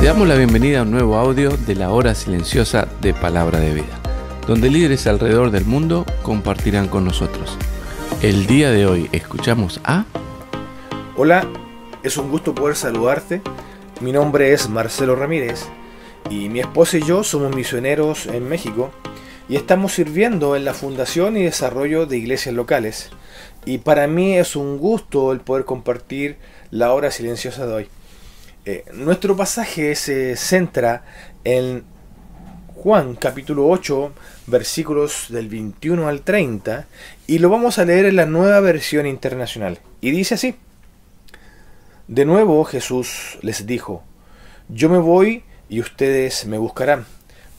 Te damos la bienvenida a un nuevo audio de la hora silenciosa de Palabra de Vida, donde líderes alrededor del mundo compartirán con nosotros. El día de hoy escuchamos a... Hola, es un gusto poder saludarte. Mi nombre es Marcelo Ramírez y mi esposa y yo somos misioneros en México y estamos sirviendo en la fundación y desarrollo de iglesias locales. Y para mí es un gusto el poder compartir la hora silenciosa de hoy. Eh, nuestro pasaje se centra en Juan capítulo 8, versículos del 21 al 30, y lo vamos a leer en la nueva versión internacional. Y dice así, de nuevo Jesús les dijo, yo me voy y ustedes me buscarán,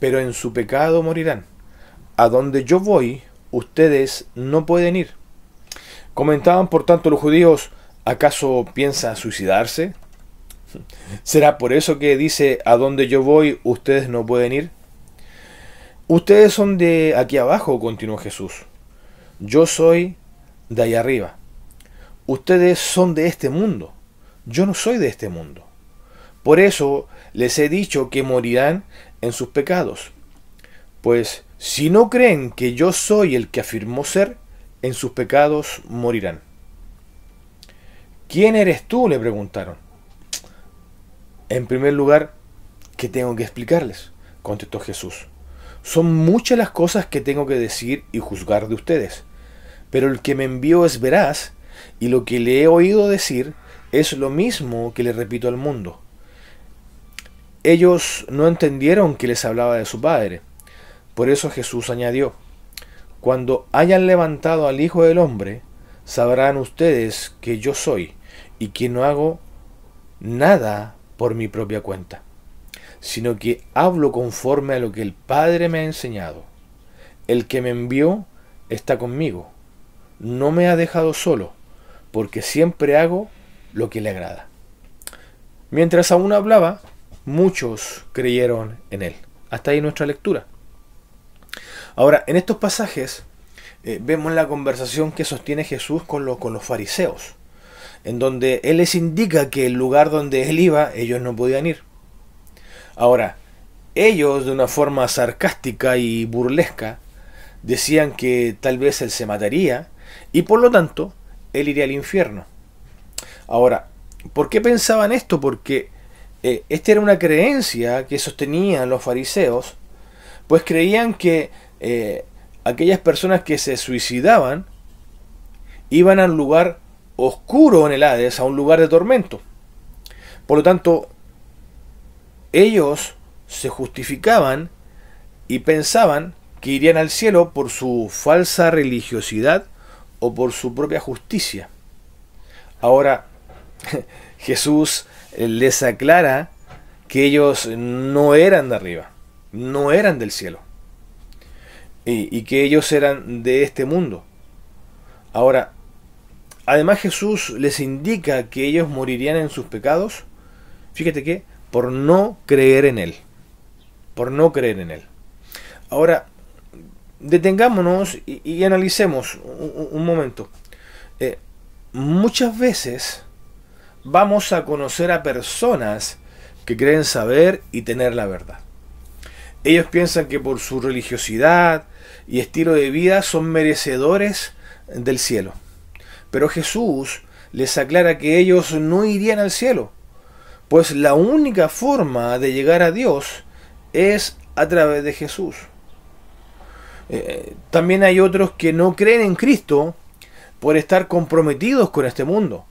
pero en su pecado morirán. A donde yo voy, ustedes no pueden ir. Comentaban por tanto los judíos, ¿acaso piensa suicidarse? ¿Será por eso que dice, a donde yo voy, ustedes no pueden ir? Ustedes son de aquí abajo, continuó Jesús. Yo soy de allá arriba. Ustedes son de este mundo. Yo no soy de este mundo. Por eso les he dicho que morirán en sus pecados. Pues si no creen que yo soy el que afirmó ser, en sus pecados morirán. ¿Quién eres tú? le preguntaron. En primer lugar, ¿qué tengo que explicarles? contestó Jesús. Son muchas las cosas que tengo que decir y juzgar de ustedes, pero el que me envió es veraz, y lo que le he oído decir es lo mismo que le repito al mundo. Ellos no entendieron que les hablaba de su Padre. Por eso Jesús añadió, Cuando hayan levantado al Hijo del Hombre, sabrán ustedes que yo soy, y que no hago nada por mi propia cuenta, sino que hablo conforme a lo que el Padre me ha enseñado. El que me envió está conmigo, no me ha dejado solo, porque siempre hago lo que le agrada. Mientras aún hablaba, muchos creyeron en él. Hasta ahí nuestra lectura. Ahora, en estos pasajes eh, vemos la conversación que sostiene Jesús con los fariseos en donde él les indica que el lugar donde él iba ellos no podían ir. Ahora, ellos de una forma sarcástica y burlesca decían que tal vez él se mataría y por lo tanto él iría al infierno. Ahora, ¿por qué pensaban esto? Porque eh, esta era una creencia que sostenían los fariseos, pues creían que eh, aquellas personas que se suicidaban iban al lugar oscuro en el Hades, a un lugar de tormento. Por lo tanto, ellos se justificaban y pensaban que irían al cielo por su falsa religiosidad o por su propia justicia. Ahora, Jesús les aclara que ellos no eran de arriba, no eran del cielo, y, y que ellos eran de este mundo. Ahora, Además Jesús les indica que ellos morirían en sus pecados, fíjate que, por no creer en Él. Por no creer en Él. Ahora, detengámonos y, analicemos un, momento. Eh, muchas veces vamos a conocer a personas que creen saber y tener la verdad. Ellos piensan que por su religiosidad y estilo de vida son merecedores del cielo. Pero Jesús les aclara que ellos no irían al cielo, pues la única forma de llegar a Dios es a través de Jesús. Eh, también hay otros que no creen en Cristo por estar comprometidos con este mundo.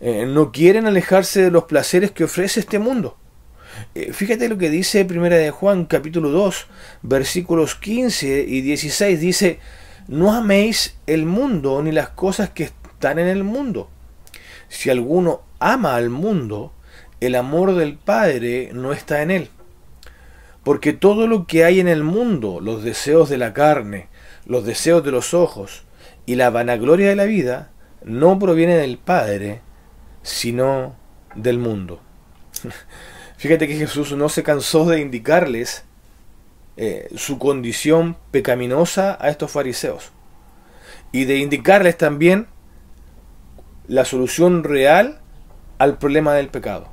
Eh, no quieren alejarse de los placeres que ofrece este mundo. Eh, fíjate lo que dice 1 de Juan capítulo 2, versículos 15 y 16. Dice, no améis el mundo ni las cosas que están en el mundo. Si alguno ama al mundo, el amor del Padre no está en él. Porque todo lo que hay en el mundo, los deseos de la carne, los deseos de los ojos y la vanagloria de la vida, no proviene del Padre, sino del mundo. Fíjate que Jesús no se cansó de indicarles eh, su condición pecaminosa a estos fariseos y de indicarles también la solución real al problema del pecado.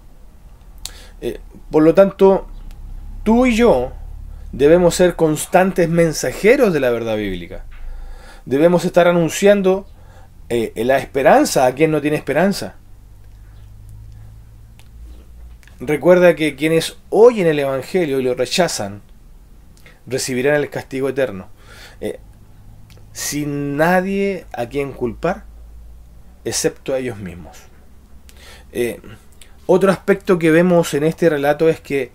Eh, por lo tanto, tú y yo debemos ser constantes mensajeros de la verdad bíblica. Debemos estar anunciando eh, la esperanza a quien no tiene esperanza. Recuerda que quienes oyen el Evangelio y lo rechazan, recibirán el castigo eterno. Eh, sin nadie a quien culpar, excepto a ellos mismos. Eh, otro aspecto que vemos en este relato es que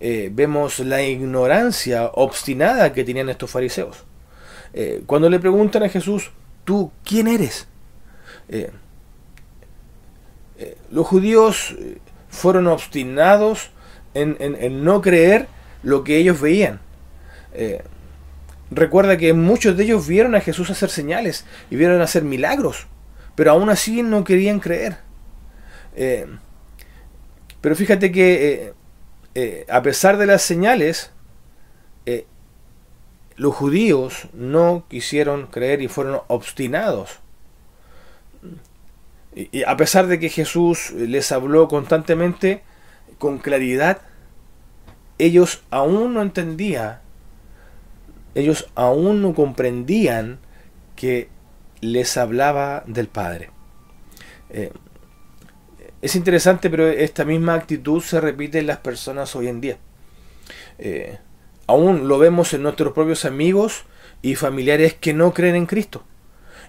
eh, vemos la ignorancia obstinada que tenían estos fariseos. Eh, cuando le preguntan a Jesús, ¿tú quién eres? los judíos fueron obstinados en, en, no creer lo que ellos veían. recuerda que muchos de ellos vieron a Jesús hacer señales y vieron hacer milagros pero aún así no querían creer. Eh, pero fíjate que eh, eh, a pesar de las señales, los judíos no quisieron creer y fueron obstinados. Y, y a pesar de que Jesús les habló constantemente, con claridad, ellos aún no entendían, ellos aún no comprendían que les hablaba del Padre. Eh, es interesante, pero esta misma actitud se repite en las personas hoy en día. Eh, aún lo vemos en nuestros propios amigos y familiares que no creen en Cristo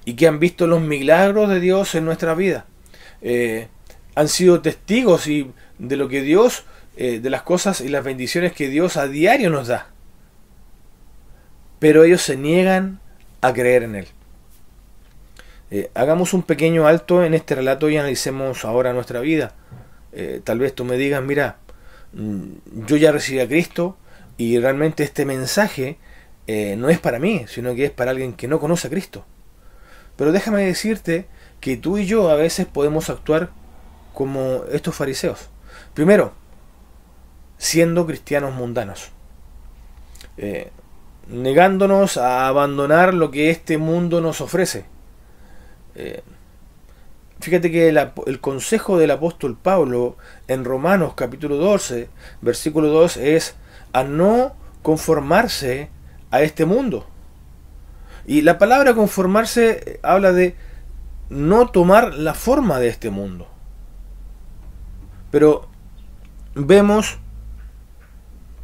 y que han visto los milagros de Dios en nuestra vida. Eh, han sido testigos de lo que Dios, de las cosas y las bendiciones que Dios a diario nos da. Pero ellos se niegan a creer en Él. Eh, hagamos un pequeño alto en este relato y analicemos ahora nuestra vida. Eh, tal vez tú me digas, mira, mm, yo ya recibí a Cristo y realmente este mensaje eh, no es para mí, sino que es para alguien que no conoce a Cristo. Pero déjame decirte que tú y yo a veces podemos actuar como estos fariseos. Primero, siendo cristianos mundanos. negándonos a abandonar lo que este mundo nos ofrece. Eh, fíjate que el, el, consejo del apóstol Pablo en Romanos capítulo 12, versículo 2 es a no conformarse a este mundo. Y la palabra conformarse eh, habla de no tomar la forma de este mundo. Pero vemos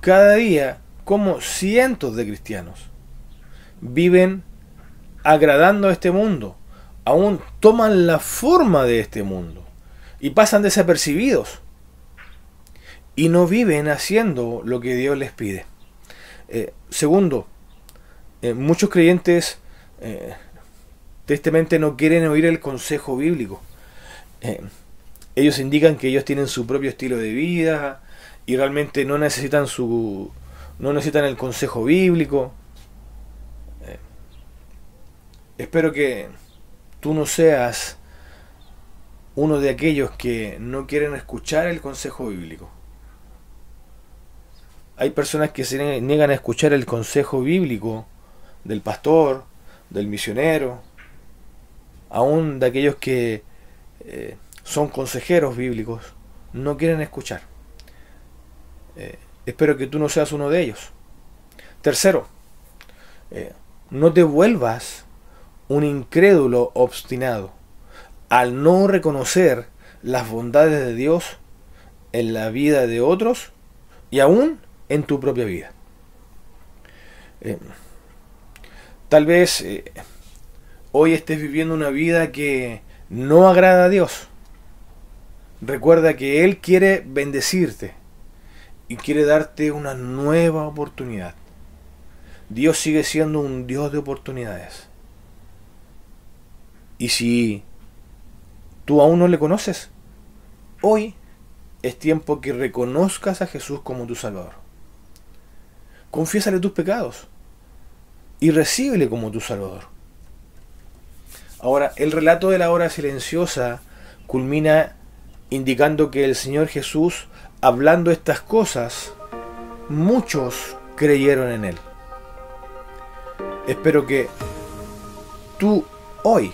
cada día como cientos de cristianos viven agradando a este mundo, aún toman la forma de este mundo y pasan desapercibidos y no viven haciendo lo que Dios les pide. Eh, segundo, eh, muchos creyentes eh, tristemente no quieren oír el consejo bíblico. ellos indican que ellos tienen su propio estilo de vida y realmente no necesitan su no necesitan el consejo bíblico. espero que tú no seas uno de aquellos que no quieren escuchar el consejo bíblico. Hay personas que se niegan a escuchar el consejo bíblico del pastor, del misionero, aún de aquellos que eh, son consejeros bíblicos, no quieren escuchar. Eh, espero que tú no seas uno de ellos. Tercero, eh, no te vuelvas un incrédulo obstinado al no reconocer las bondades de Dios en la vida de otros y aún en tu propia vida. Eh, tal vez eh, hoy estés viviendo una vida que no agrada a Dios. Recuerda que Él quiere bendecirte y quiere darte una nueva oportunidad. Dios sigue siendo un Dios de oportunidades. Y si tú aún no le conoces, hoy es tiempo que reconozcas a Jesús como tu Salvador. Confiésale tus pecados y recíbele como tu Salvador. Ahora, el relato de la hora silenciosa culmina indicando que el Señor Jesús, hablando estas cosas, muchos creyeron en Él. Espero que tú hoy